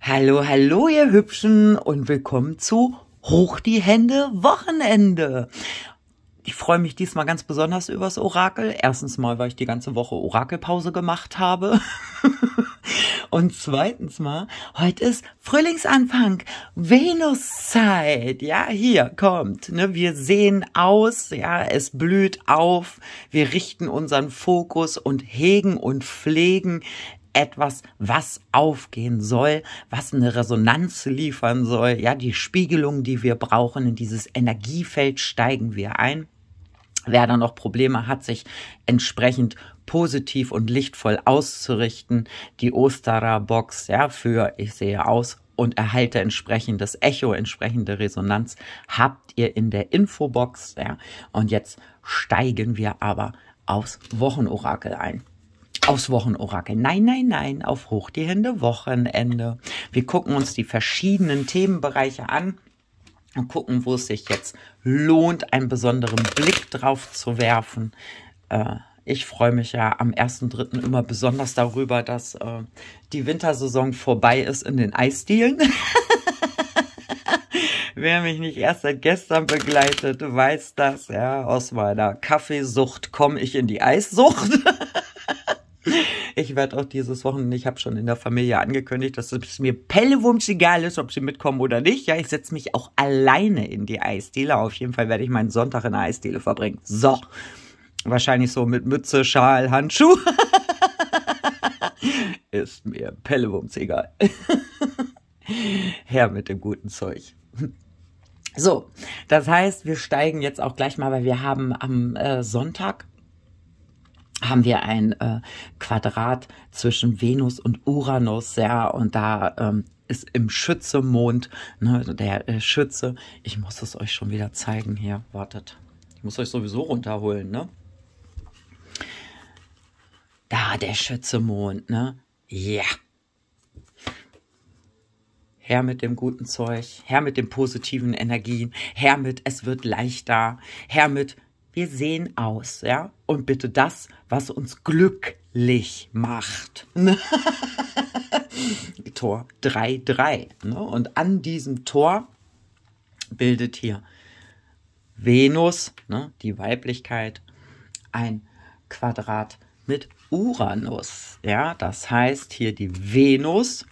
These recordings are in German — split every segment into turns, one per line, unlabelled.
Hallo, hallo, ihr Hübschen und willkommen zu Hoch die Hände Wochenende. Ich freue mich diesmal ganz besonders übers Orakel. Erstens mal, weil ich die ganze Woche Orakelpause gemacht habe. und zweitens mal, heute ist Frühlingsanfang, Venuszeit. Ja, hier kommt. Ne? Wir sehen aus, ja, es blüht auf. Wir richten unseren Fokus und hegen und pflegen etwas, was aufgehen soll, was eine Resonanz liefern soll. Ja, die Spiegelung, die wir brauchen, in dieses Energiefeld steigen wir ein. Wer da noch Probleme hat, sich entsprechend positiv und lichtvoll auszurichten, die Osterer Box, ja, für ich sehe aus und erhalte entsprechendes Echo, entsprechende Resonanz, habt ihr in der Infobox. Ja. Und jetzt steigen wir aber aufs Wochenorakel ein aufs Wochenorakel. Nein, nein, nein, auf Hoch die Hände Wochenende. Wir gucken uns die verschiedenen Themenbereiche an und gucken, wo es sich jetzt lohnt, einen besonderen Blick drauf zu werfen. Äh, ich freue mich ja am 1.3. immer besonders darüber, dass äh, die Wintersaison vorbei ist in den Eisdielen. Wer mich nicht erst seit gestern begleitet, weiß das. Ja, aus meiner Kaffeesucht komme ich in die Eissucht. Ich werde auch dieses Wochenende, ich habe schon in der Familie angekündigt, dass es mir pellewumms egal ist, ob sie mitkommen oder nicht. Ja, ich setze mich auch alleine in die Eisdiele. Auf jeden Fall werde ich meinen Sonntag in der Eisdiele verbringen. So, wahrscheinlich so mit Mütze, Schal, Handschuh. ist mir pellewumms egal. Her mit dem guten Zeug. So, das heißt, wir steigen jetzt auch gleich mal, weil wir haben am äh, Sonntag haben wir ein äh, Quadrat zwischen Venus und Uranus, ja, und da ähm, ist im schütze ne, also der äh, Schütze, ich muss es euch schon wieder zeigen hier, wartet, ich muss euch sowieso runterholen, ne? Da, der schütze ne? Ja. Yeah. Herr mit dem guten Zeug, Herr mit den positiven Energien, Herr mit, es wird leichter, Herr mit, wir sehen aus, ja? Und bitte das, was uns glücklich macht. Tor 3-3. Ne? Und an diesem Tor bildet hier Venus, ne, die Weiblichkeit, ein Quadrat mit Uranus. Ja, das heißt hier die Venus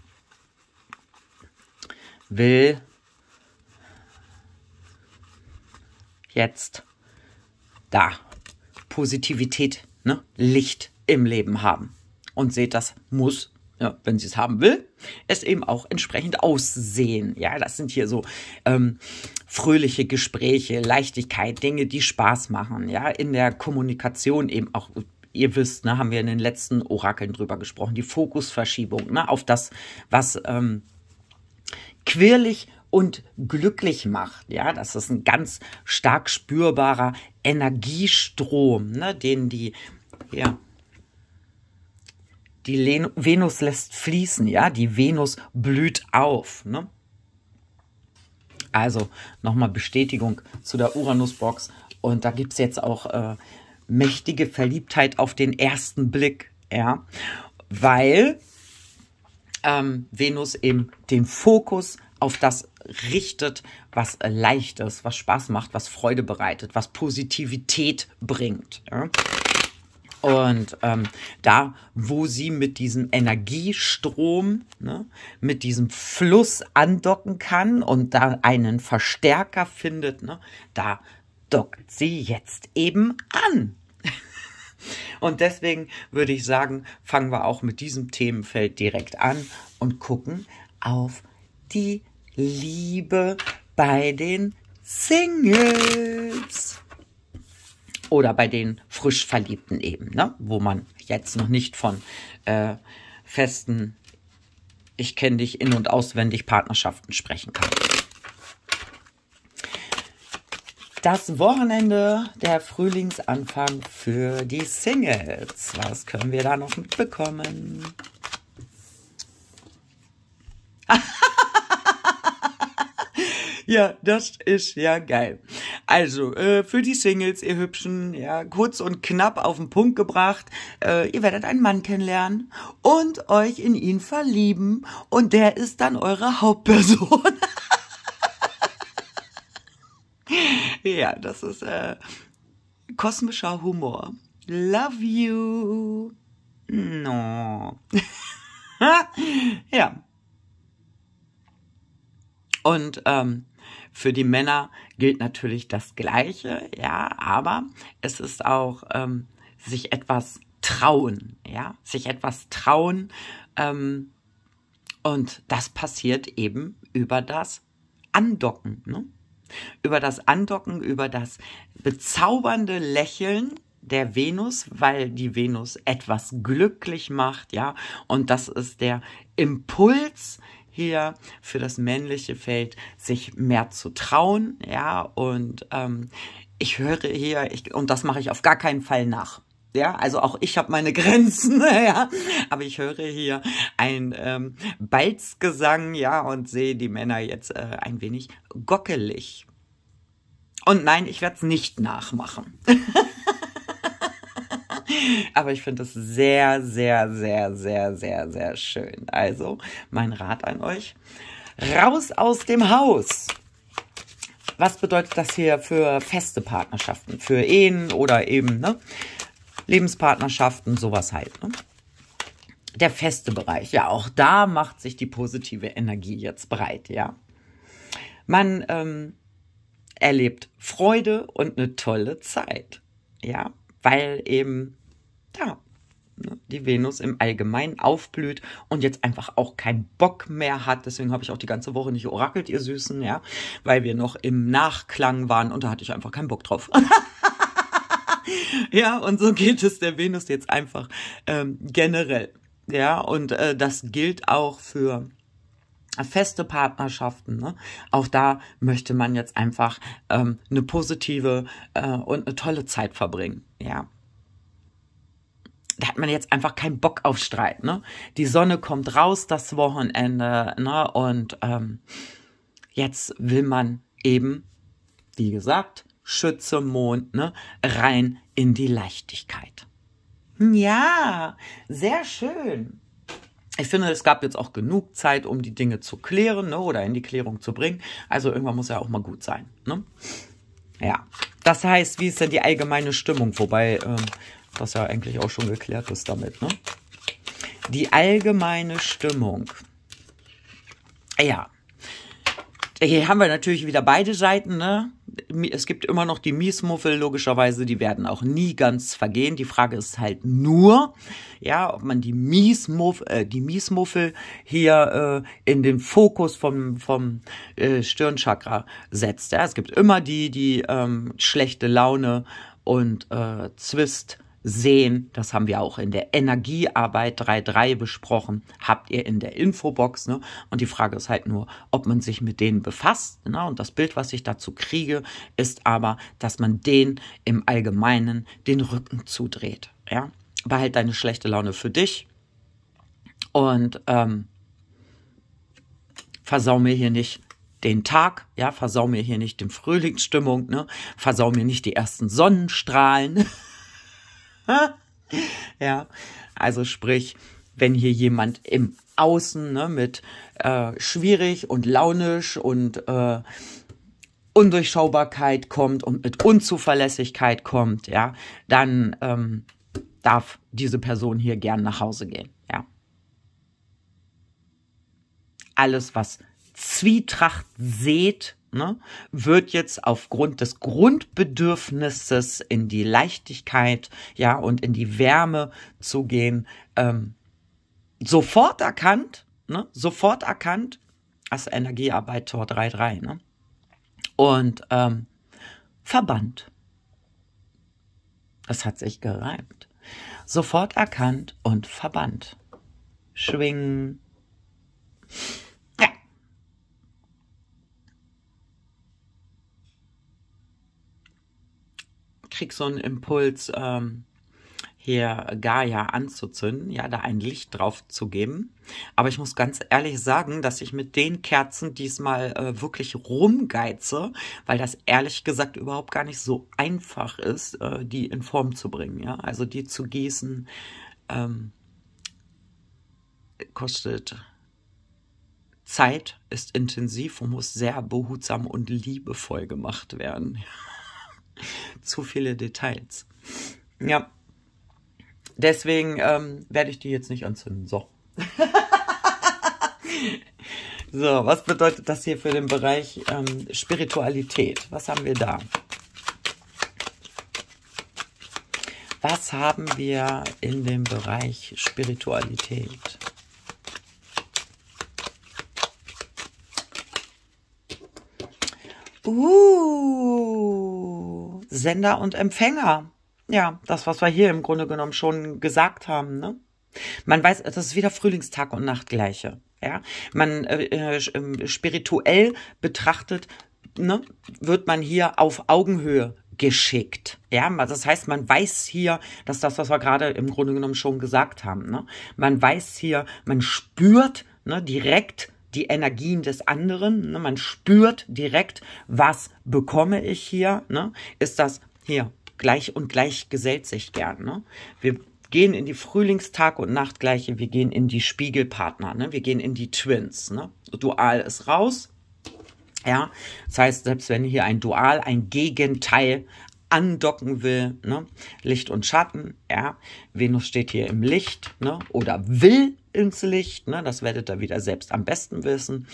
will jetzt da Positivität, ne? Licht im Leben haben. Und seht, das muss, ja, wenn sie es haben will, es eben auch entsprechend aussehen. Ja, das sind hier so ähm, fröhliche Gespräche, Leichtigkeit, Dinge, die Spaß machen. Ja, in der Kommunikation eben auch ihr wisst, ne, haben wir in den letzten Orakeln drüber gesprochen, die Fokusverschiebung ne, auf das, was ähm, quirlig und glücklich macht. Ja, das ist ein ganz stark spürbarer Energiestrom, ne, den die, ja, die Len Venus lässt fließen, ja, die Venus blüht auf. Ne? Also nochmal Bestätigung zu der Uranus-Box. Und da gibt es jetzt auch äh, mächtige Verliebtheit auf den ersten Blick, ja, weil ähm, Venus eben den Fokus auf das richtet, was leicht ist, was Spaß macht, was Freude bereitet, was Positivität bringt. Ja? Und ähm, da, wo sie mit diesem Energiestrom, ne, mit diesem Fluss andocken kann und da einen Verstärker findet, ne, da dockt sie jetzt eben an. und deswegen würde ich sagen, fangen wir auch mit diesem Themenfeld direkt an und gucken auf die die Liebe bei den Singles. Oder bei den frisch Verliebten eben, ne? wo man jetzt noch nicht von äh, festen, ich kenne dich in und auswendig Partnerschaften sprechen kann. Das Wochenende, der Frühlingsanfang für die Singles. Was können wir da noch mitbekommen? Ja, das ist ja geil. Also, äh, für die Singles, ihr Hübschen, ja, kurz und knapp auf den Punkt gebracht. Äh, ihr werdet einen Mann kennenlernen und euch in ihn verlieben. Und der ist dann eure Hauptperson. ja, das ist äh, kosmischer Humor. Love you. No. ja. Und ähm, für die Männer gilt natürlich das Gleiche, ja, aber es ist auch ähm, sich etwas trauen, ja, sich etwas trauen. Ähm, und das passiert eben über das Andocken, ne? über das Andocken, über das bezaubernde Lächeln der Venus, weil die Venus etwas glücklich macht, ja, und das ist der Impuls, hier für das männliche Feld sich mehr zu trauen, ja, und ähm, ich höre hier, ich, und das mache ich auf gar keinen Fall nach. Ja, also auch ich habe meine Grenzen, ne, ja. Aber ich höre hier ein ähm, Balzgesang, ja, und sehe die Männer jetzt äh, ein wenig gockelig. Und nein, ich werde es nicht nachmachen. Aber ich finde es sehr, sehr, sehr, sehr, sehr, sehr schön. Also, mein Rat an euch. Raus aus dem Haus! Was bedeutet das hier für feste Partnerschaften, für Ehen oder eben ne? Lebenspartnerschaften, sowas halt. Ne? Der feste Bereich, ja, auch da macht sich die positive Energie jetzt breit, ja. Man ähm, erlebt Freude und eine tolle Zeit, ja, weil eben da ne, die Venus im Allgemeinen aufblüht und jetzt einfach auch keinen Bock mehr hat. Deswegen habe ich auch die ganze Woche nicht orakelt, ihr Süßen, ja, weil wir noch im Nachklang waren und da hatte ich einfach keinen Bock drauf. ja, und so geht es der Venus jetzt einfach ähm, generell. Ja, und äh, das gilt auch für feste Partnerschaften. Ne? Auch da möchte man jetzt einfach ähm, eine positive äh, und eine tolle Zeit verbringen. Ja, da hat man jetzt einfach keinen Bock auf Streit. Ne? Die Sonne kommt raus das Wochenende ne? und ähm, jetzt will man eben, wie gesagt, Schütze, Mond, ne? rein in die Leichtigkeit. Ja, sehr schön. Ich finde, es gab jetzt auch genug Zeit, um die Dinge zu klären ne, oder in die Klärung zu bringen. Also irgendwann muss ja auch mal gut sein. Ne? Ja, das heißt, wie ist denn die allgemeine Stimmung? Wobei ähm, was ja eigentlich auch schon geklärt ist damit, ne? Die allgemeine Stimmung. Ja. Hier haben wir natürlich wieder beide Seiten, ne? Es gibt immer noch die Miesmuffel, logischerweise, die werden auch nie ganz vergehen. Die Frage ist halt nur, ja, ob man die Miesmuffel, äh, die Miesmuffel hier äh, in den Fokus vom, vom äh, Stirnchakra setzt. Ja? Es gibt immer die, die ähm, schlechte Laune und äh, Zwist sehen. Das haben wir auch in der Energiearbeit 3.3 besprochen. Habt ihr in der Infobox. Ne? Und die Frage ist halt nur, ob man sich mit denen befasst. Ne? Und das Bild, was ich dazu kriege, ist aber, dass man denen im Allgemeinen den Rücken zudreht. Ja? Behalt deine schlechte Laune für dich. Und ähm, versau mir hier nicht den Tag, ja, versau mir hier nicht den Frühlingsstimmung, ne? versau mir nicht die ersten Sonnenstrahlen. ja, also sprich, wenn hier jemand im Außen ne, mit äh, schwierig und launisch und äh, Undurchschaubarkeit kommt und mit Unzuverlässigkeit kommt, ja, dann ähm, darf diese Person hier gern nach Hause gehen, ja. Alles, was Zwietracht seht, ne, wird jetzt aufgrund des Grundbedürfnisses in die Leichtigkeit, ja, und in die Wärme zu gehen, ähm, sofort erkannt, ne, sofort erkannt, als Energiearbeit Tor 3.3, ne, und ähm, verbannt. Das hat sich gereimt. Sofort erkannt und verbannt. Schwingen. krieg so einen Impuls, ähm, hier Gaia anzuzünden, ja, da ein Licht drauf zu geben. Aber ich muss ganz ehrlich sagen, dass ich mit den Kerzen diesmal äh, wirklich rumgeize, weil das ehrlich gesagt überhaupt gar nicht so einfach ist, äh, die in Form zu bringen, ja. Also die zu gießen ähm, kostet Zeit, ist intensiv und muss sehr behutsam und liebevoll gemacht werden. zu viele Details. Ja. Deswegen ähm, werde ich die jetzt nicht anzünden. So. so, was bedeutet das hier für den Bereich ähm, Spiritualität? Was haben wir da? Was haben wir in dem Bereich Spiritualität? Uh, Sender und Empfänger. Ja, das, was wir hier im Grunde genommen schon gesagt haben. Ne? Man weiß, das ist wieder Frühlingstag und Nachtgleiche. Ja, man äh, äh ähm, spirituell betrachtet, ne, wird man hier auf Augenhöhe geschickt. Ja, das heißt, man weiß hier, dass das, was wir gerade im Grunde genommen schon gesagt haben, ne, man weiß hier, man spürt ne, direkt die Energien des anderen. Ne? Man spürt direkt, was bekomme ich hier. Ne? Ist das hier gleich und gleich gesellt sich gern. Ne? Wir gehen in die Frühlingstag- und Nachtgleiche, wir gehen in die Spiegelpartner, ne? wir gehen in die Twins. Ne? Dual ist raus. Ja, das heißt, selbst wenn hier ein Dual, ein Gegenteil andocken will, ne? Licht und Schatten, ja. Venus steht hier im Licht, ne? Oder will ins Licht, ne? Das werdet ihr wieder selbst am besten wissen.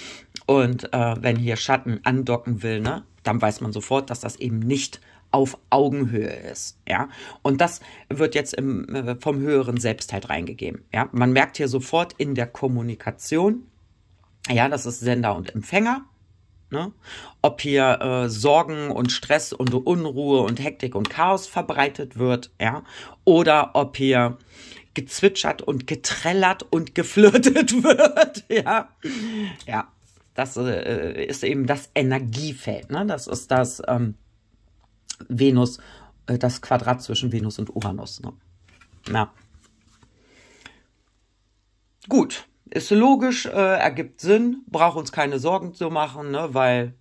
Und äh, wenn hier Schatten andocken will, ne? Dann weiß man sofort, dass das eben nicht auf Augenhöhe ist, ja. Und das wird jetzt im, äh, vom höheren Selbst halt reingegeben, ja. Man merkt hier sofort in der Kommunikation, ja, das ist Sender und Empfänger, Ne? Ob hier äh, Sorgen und Stress und Unruhe und Hektik und Chaos verbreitet wird, ja, oder ob hier gezwitschert und getrellert und geflirtet wird, ja. Ja, das äh, ist eben das Energiefeld, ne? Das ist das ähm, Venus, äh, das Quadrat zwischen Venus und Uranus, ne? Ja. Gut, ist logisch, äh, ergibt Sinn, braucht uns keine Sorgen zu machen, ne, weil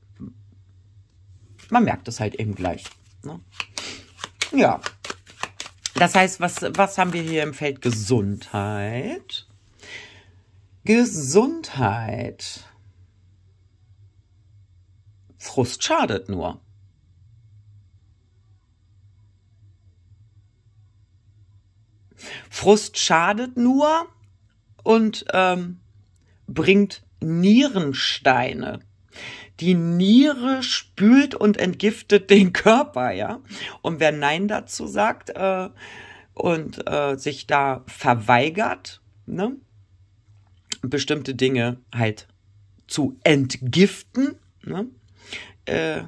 man merkt es halt eben gleich. Ne? Ja. Das heißt, was, was haben wir hier im Feld Gesundheit? Gesundheit. Frust schadet nur. Frust schadet nur, und ähm, bringt Nierensteine. Die Niere spült und entgiftet den Körper, ja. Und wer Nein dazu sagt äh, und äh, sich da verweigert, ne, bestimmte Dinge halt zu entgiften, ne, äh,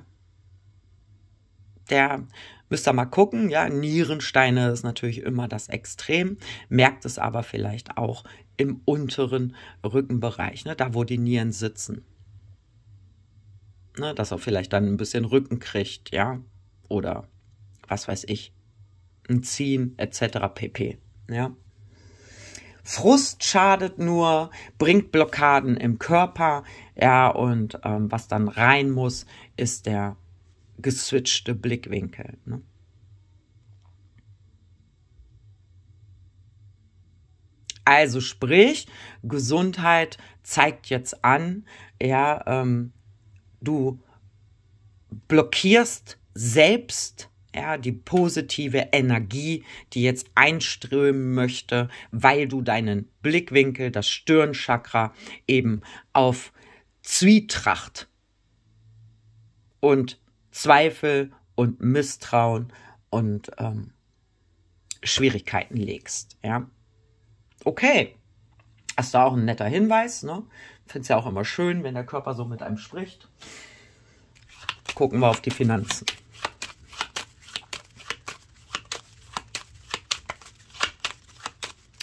der müsst ihr mal gucken, ja, Nierensteine ist natürlich immer das Extrem, merkt es aber vielleicht auch im unteren Rückenbereich, ne, da wo die Nieren sitzen. Ne, dass er vielleicht dann ein bisschen Rücken kriegt, ja, oder was weiß ich, ein Ziehen etc. pp. Ja. Frust schadet nur, bringt Blockaden im Körper, ja, und ähm, was dann rein muss, ist der geswitchte Blickwinkel. Ne? Also sprich, Gesundheit zeigt jetzt an, ja, ähm, du blockierst selbst ja, die positive Energie, die jetzt einströmen möchte, weil du deinen Blickwinkel, das Stirnchakra eben auf Zwietracht und Zweifel und Misstrauen und ähm, Schwierigkeiten legst, ja okay, das war auch ein netter Hinweis. Ne? Finde es ja auch immer schön, wenn der Körper so mit einem spricht. Gucken wir auf die Finanzen.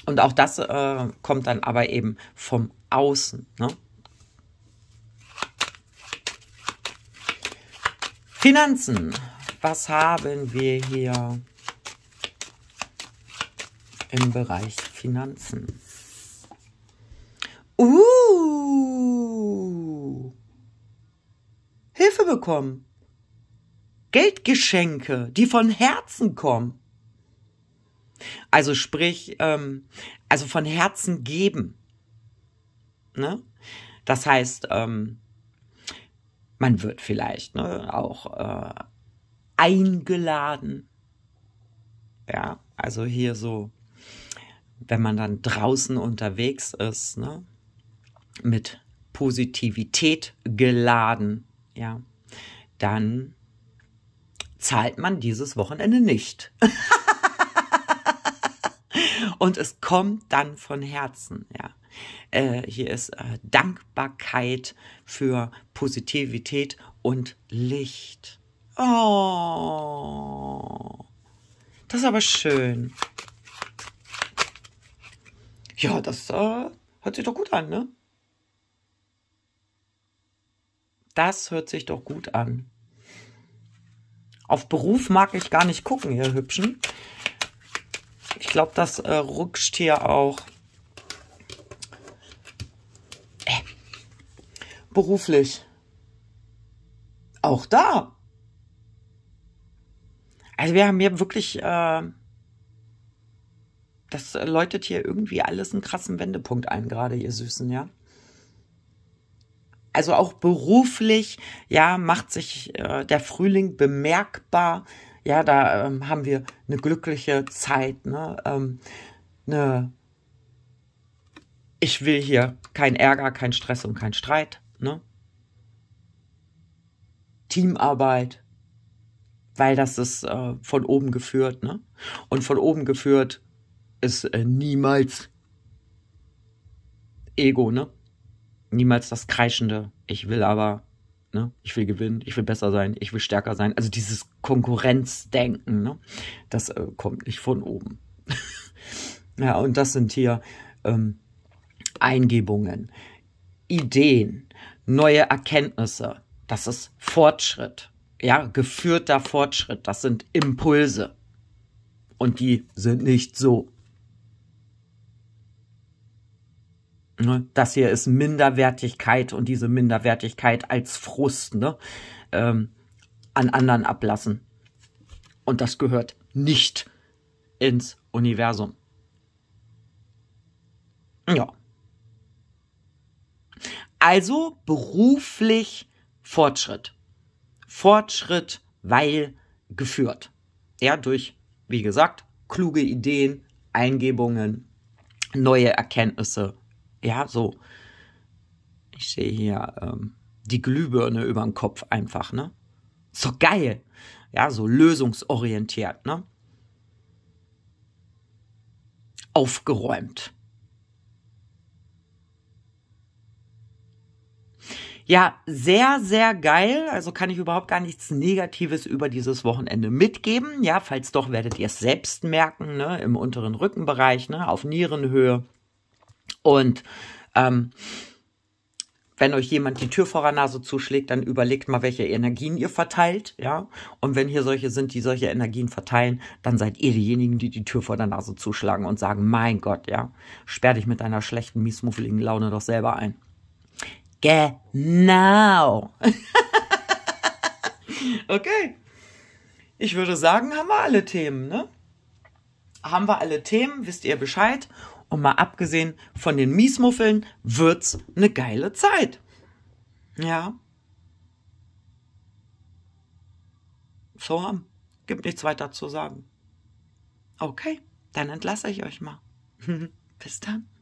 Und auch das äh, kommt dann aber eben vom Außen. Ne? Finanzen. Was haben wir hier? im Bereich Finanzen. Uh! Hilfe bekommen. Geldgeschenke, die von Herzen kommen. Also sprich, ähm, also von Herzen geben. Ne? Das heißt, ähm, man wird vielleicht ne, auch äh, eingeladen. Ja, also hier so wenn man dann draußen unterwegs ist, ne? mit Positivität geladen, ja, dann zahlt man dieses Wochenende nicht. Und es kommt dann von Herzen, ja. Äh, hier ist äh, Dankbarkeit für Positivität und Licht. Oh, das ist aber schön. Ja, das äh, hört sich doch gut an, ne? Das hört sich doch gut an. Auf Beruf mag ich gar nicht gucken, ihr Hübschen. Ich glaube, das äh, rutscht hier auch äh. beruflich. Auch da. Also wir haben hier wirklich äh, das äh, läutet hier irgendwie alles einen krassen Wendepunkt ein, gerade ihr Süßen, ja. Also auch beruflich, ja, macht sich äh, der Frühling bemerkbar. Ja, da ähm, haben wir eine glückliche Zeit, ne? Ähm, eine ich will hier kein Ärger, kein Stress und kein Streit, ne? Teamarbeit, weil das ist äh, von oben geführt, ne? Und von oben geführt ist äh, niemals Ego, ne? Niemals das kreischende, ich will aber, ne? Ich will gewinnen, ich will besser sein, ich will stärker sein. Also dieses Konkurrenzdenken, ne? Das äh, kommt nicht von oben. ja, und das sind hier ähm, Eingebungen, Ideen, neue Erkenntnisse. Das ist Fortschritt. Ja, geführter Fortschritt. Das sind Impulse. Und die sind nicht so. Ne? Das hier ist Minderwertigkeit und diese Minderwertigkeit als Frust ne? ähm, an anderen ablassen. Und das gehört nicht ins Universum. Ja. Also beruflich Fortschritt. Fortschritt, weil geführt. Ja, durch, wie gesagt, kluge Ideen, Eingebungen, neue Erkenntnisse ja, so. Ich sehe hier ähm, die Glühbirne über den Kopf einfach, ne? So geil. Ja, so lösungsorientiert, ne? Aufgeräumt. Ja, sehr, sehr geil. Also kann ich überhaupt gar nichts Negatives über dieses Wochenende mitgeben. Ja, falls doch, werdet ihr es selbst merken, ne? Im unteren Rückenbereich, ne? Auf Nierenhöhe. Und ähm, wenn euch jemand die Tür vor der Nase zuschlägt, dann überlegt mal, welche Energien ihr verteilt, ja. Und wenn hier solche sind, die solche Energien verteilen, dann seid ihr diejenigen, die die Tür vor der Nase zuschlagen und sagen, mein Gott, ja, sperr dich mit deiner schlechten, miesmuffeligen Laune doch selber ein. Genau. okay. Ich würde sagen, haben wir alle Themen, ne? Haben wir alle Themen, wisst ihr Bescheid? Und mal abgesehen von den Miesmuffeln wird's eine geile Zeit. Ja. So haben. Ähm, gibt nichts weiter zu sagen. Okay, dann entlasse ich euch mal. Bis dann.